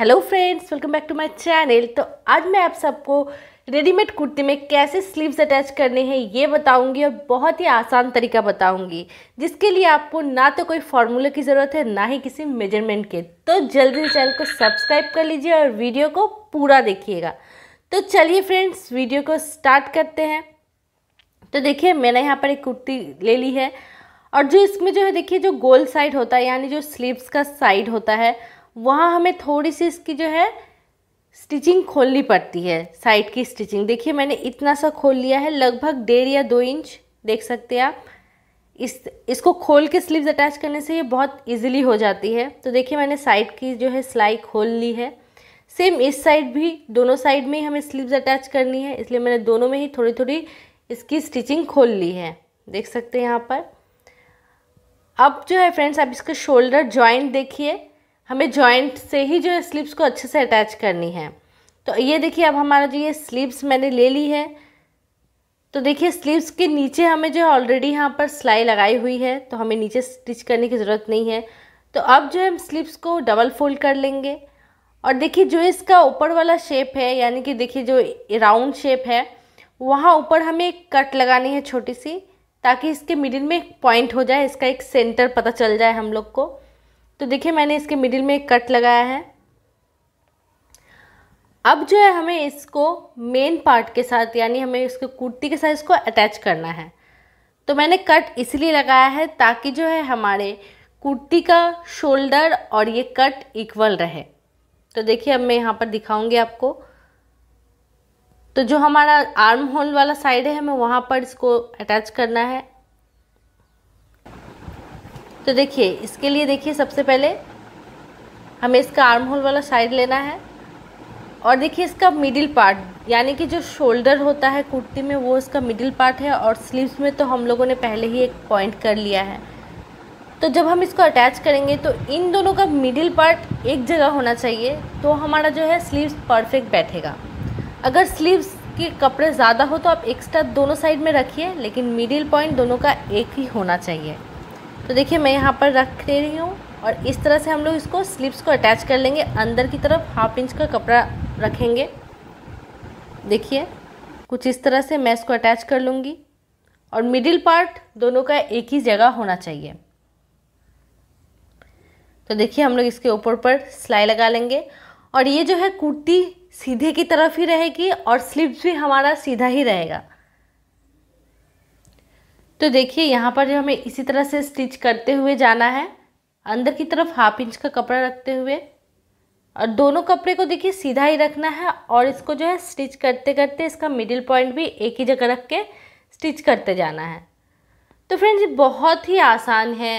hello friends welcome back to my channel तो आज मैं आप सबको रेडीमेड कुर्ती में कैसे स्लीव्स अटैच करने हैं ये बताऊंगी और बहुत ही आसान तरीका बताऊंगी जिसके लिए आपको ना तो कोई फार्मूला की ज़रूरत है ना ही किसी मेजरमेंट के तो जल्दी से चैनल को सब्सक्राइब कर लीजिए और वीडियो को पूरा देखिएगा तो चलिए फ्रेंड्स वीडियो को स्टार्ट करते हैं तो देखिए मैंने यहाँ पर एक कुर्ती ले ली है और जो इसमें जो है देखिए जो गोल साइड होता है यानी जो स्लीव्स का साइड होता है वहाँ हमें थोड़ी सी इसकी जो है स्टिचिंग खोलनी पड़ती है साइड की स्टिचिंग देखिए मैंने इतना सा खोल लिया है लगभग डेढ़ या दो इंच देख सकते हैं आप इस इसको खोल के स्लीव्स अटैच करने से ये बहुत इजीली हो जाती है तो देखिए मैंने साइड की जो है सिलाई खोल ली है सेम इस साइड भी दोनों साइड में ही हमें स्लीव्स अटैच करनी है इसलिए मैंने दोनों में ही थोड़ी थोड़ी इसकी स्टिचिंग खोल ली है देख सकते हैं यहाँ पर अब जो है फ्रेंड्स आप इसका शोल्डर जॉइंट देखिए हमें जॉइंट से ही जो है स्लीव्स को अच्छे से अटैच करनी है तो ये देखिए अब हमारा जो ये स्लीव्स मैंने ले ली है तो देखिए स्लीव्स के नीचे हमें जो है ऑलरेडी यहाँ पर सिलाई लगाई हुई है तो हमें नीचे स्टिच करने की ज़रूरत नहीं है तो अब जो है हम स्लीव्स को डबल फोल्ड कर लेंगे और देखिए जो इसका ऊपर वाला शेप है यानी कि देखिए जो राउंड शेप है वहाँ ऊपर हमें एक कट लगानी है छोटी सी ताकि इसके मिडिल में एक पॉइंट हो जाए इसका एक सेंटर पता चल जाए हम लोग को तो देखिए मैंने इसके मिडिल में एक कट लगाया है अब जो है हमें इसको मेन पार्ट के साथ यानी हमें इसके कुर्ती के साथ इसको अटैच करना है तो मैंने कट इसलिए लगाया है ताकि जो है हमारे कुर्ती का शोल्डर और ये कट इक्वल रहे तो देखिए अब मैं यहाँ पर दिखाऊंगी आपको तो जो हमारा आर्म होल वाला साइड है हमें वहाँ पर इसको अटैच करना है तो देखिए इसके लिए देखिए सबसे पहले हमें इसका आर्म होल वाला साइड लेना है और देखिए इसका मिडिल पार्ट यानी कि जो शोल्डर होता है कुर्ती में वो इसका मिडिल पार्ट है और स्लीव्स में तो हम लोगों ने पहले ही एक पॉइंट कर लिया है तो जब हम इसको अटैच करेंगे तो इन दोनों का मिडिल पार्ट एक जगह होना चाहिए तो हमारा जो है स्लीव्स परफेक्ट बैठेगा अगर स्लीव्स के कपड़े ज़्यादा हो तो आप एक्स्ट्रा दोनों साइड में रखिए लेकिन मिडिल पॉइंट दोनों का एक ही होना चाहिए तो देखिए मैं यहाँ पर रख दे रही हूँ और इस तरह से हम लोग इसको स्लीप्स को अटैच कर लेंगे अंदर की तरफ हाफ इंच का कपड़ा रखेंगे देखिए कुछ इस तरह से मैं इसको अटैच कर लूँगी और मिडिल पार्ट दोनों का एक ही जगह होना चाहिए तो देखिए हम लोग इसके ऊपर पर सिलाई लगा लेंगे और ये जो है कुर्ती सीधे की तरफ ही रहेगी और स्लीव्स भी हमारा सीधा ही रहेगा तो देखिए यहाँ पर जो हमें इसी तरह से स्टिच करते हुए जाना है अंदर की तरफ हाफ इंच का कपड़ा रखते हुए और दोनों कपड़े को देखिए सीधा ही रखना है और इसको जो है स्टिच करते करते इसका मिडिल पॉइंट भी एक ही जगह रख के स्टिच करते जाना है तो फ्रेंड्स बहुत ही आसान है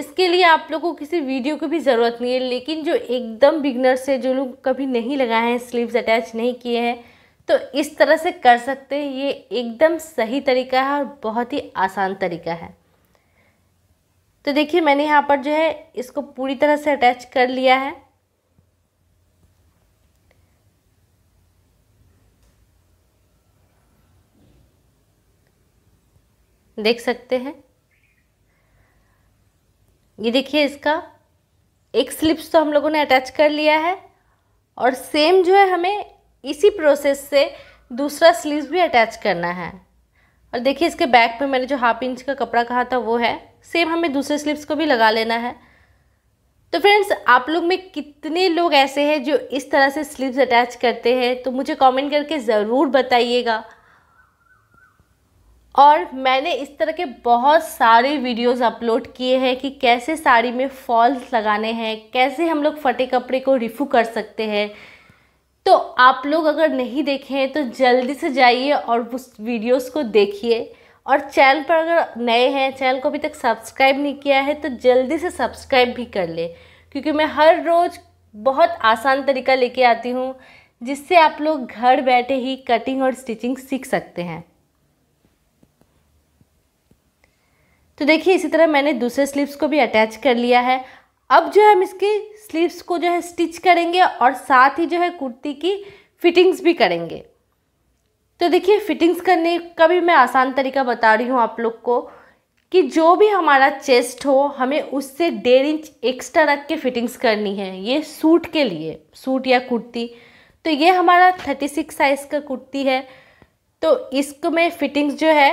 इसके लिए आप लोग को किसी वीडियो की भी ज़रूरत नहीं है लेकिन जो एकदम बिगनर से जो लोग कभी नहीं लगाए हैं स्लीव्स अटैच नहीं किए हैं तो इस तरह से कर सकते हैं ये एकदम सही तरीका है और बहुत ही आसान तरीका है तो देखिए मैंने यहाँ पर जो है इसको पूरी तरह से अटैच कर लिया है देख सकते हैं ये देखिए इसका एक स्लिप्स तो हम लोगों ने अटैच कर लिया है और सेम जो है हमें इसी प्रोसेस से दूसरा स्लीव भी अटैच करना है और देखिए इसके बैक पे मैंने जो हाफ इंच का कपड़ा कहा था वो है सेम हमें दूसरे स्लीव्स को भी लगा लेना है तो फ्रेंड्स आप लोग में कितने लोग ऐसे हैं जो इस तरह से स्लीव्स अटैच करते हैं तो मुझे कमेंट करके ज़रूर बताइएगा और मैंने इस तरह के बहुत सारे वीडियोस अपलोड किए हैं कि कैसे साड़ी में फॉल्स लगाने हैं कैसे हम लोग फटे कपड़े को रिफू कर सकते हैं तो आप लोग अगर नहीं देखे हैं तो जल्दी से जाइए और उस वीडियोस को देखिए और चैनल पर अगर नए हैं चैनल को अभी तक सब्सक्राइब नहीं किया है तो जल्दी से सब्सक्राइब भी कर ले क्योंकि मैं हर रोज़ बहुत आसान तरीका लेके आती हूँ जिससे आप लोग घर बैठे ही कटिंग और स्टिचिंग सीख सकते हैं तो देखिए इसी तरह मैंने दूसरे स्लीव्स को भी अटैच कर लिया है अब जो है हम इसकी स्लीव्स को जो है स्टिच करेंगे और साथ ही जो है कुर्ती की फिटिंग्स भी करेंगे तो देखिए फिटिंग्स करने का भी मैं आसान तरीका बता रही हूँ आप लोग को कि जो भी हमारा चेस्ट हो हमें उससे डेढ़ इंच एक्स्ट्रा रख के फिटिंग्स करनी है ये सूट के लिए सूट या कुर्ती तो ये हमारा थर्टी सिक्स साइज़ का कुर्ती है तो इसको मैं फिटिंग्स जो है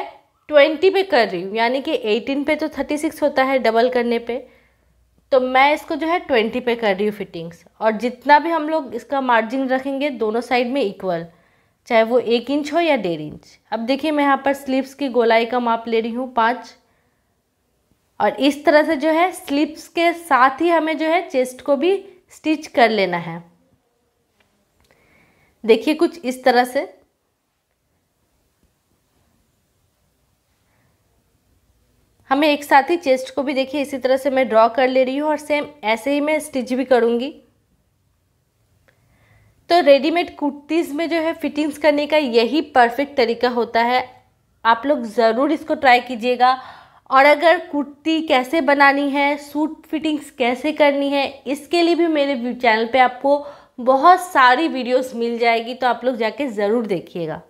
ट्वेंटी पे कर रही हूँ यानी कि एटीन पे तो थर्टी सिक्स होता है डबल करने पे तो मैं इसको जो है ट्वेंटी पे कर रही हूँ फिटिंग्स और जितना भी हम लोग इसका मार्जिन रखेंगे दोनों साइड में इक्वल चाहे वो एक इंच हो या डेढ़ इंच अब देखिए मैं यहाँ पर स्लीप्स की गोलाई का माप ले रही हूँ पाँच और इस तरह से जो है स्लीप्स के साथ ही हमें जो है चेस्ट को भी स्टिच कर लेना है देखिए कुछ इस तरह से हमें एक साथ ही चेस्ट को भी देखिए इसी तरह से मैं ड्रॉ कर ले रही हूँ और सेम ऐसे ही मैं स्टिच भी करूँगी तो रेडीमेड कुर्तीज़ में जो है फिटिंग्स करने का यही परफेक्ट तरीका होता है आप लोग ज़रूर इसको ट्राई कीजिएगा और अगर कुर्ती कैसे बनानी है सूट फिटिंग्स कैसे करनी है इसके लिए भी मेरे चैनल पे आपको बहुत सारी वीडियोस मिल जाएगी तो आप लोग जाके ज़रूर देखिएगा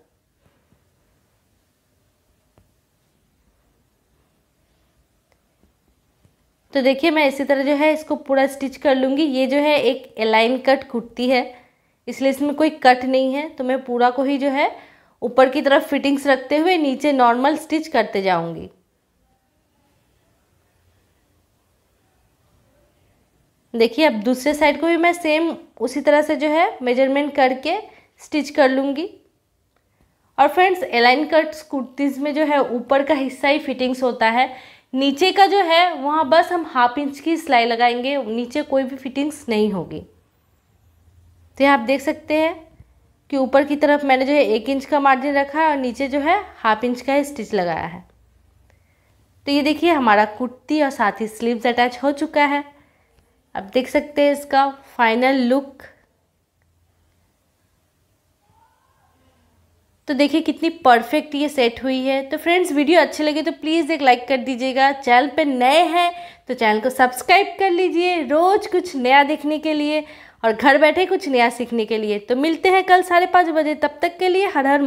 तो देखिए मैं इसी तरह जो है इसको पूरा स्टिच कर लूँगी ये जो है एक एलाइन कट कुर्ती है इसलिए इसमें कोई कट नहीं है तो मैं पूरा को ही जो है ऊपर की तरफ फिटिंग्स रखते हुए नीचे नॉर्मल स्टिच करते जाऊँगी देखिए अब दूसरे साइड को भी मैं सेम उसी तरह से जो है मेजरमेंट करके स्टिच कर लूँगी और फ्रेंड्स एलाइन कट्स कुर्तीज़ में जो है ऊपर का हिस्सा ही फिटिंग्स होता है नीचे का जो है वहाँ बस हम हाफ इंच की सिलाई लगाएंगे नीचे कोई भी फिटिंग्स नहीं होगी तो यहाँ आप देख सकते हैं कि ऊपर की तरफ मैंने जो है एक इंच का मार्जिन रखा है और नीचे जो है हाफ इंच का स्टिच लगाया है तो ये देखिए हमारा कुर्ती और साथ ही स्लीव्स अटैच हो चुका है अब देख सकते हैं इसका फाइनल लुक तो देखिए कितनी परफेक्ट ये सेट हुई है तो फ्रेंड्स वीडियो अच्छी लगे तो प्लीज़ एक लाइक कर दीजिएगा चैनल पे नए हैं तो चैनल को सब्सक्राइब कर लीजिए रोज़ कुछ नया देखने के लिए और घर बैठे कुछ नया सीखने के लिए तो मिलते हैं कल साढ़े पाँच बजे तब तक के लिए हर हर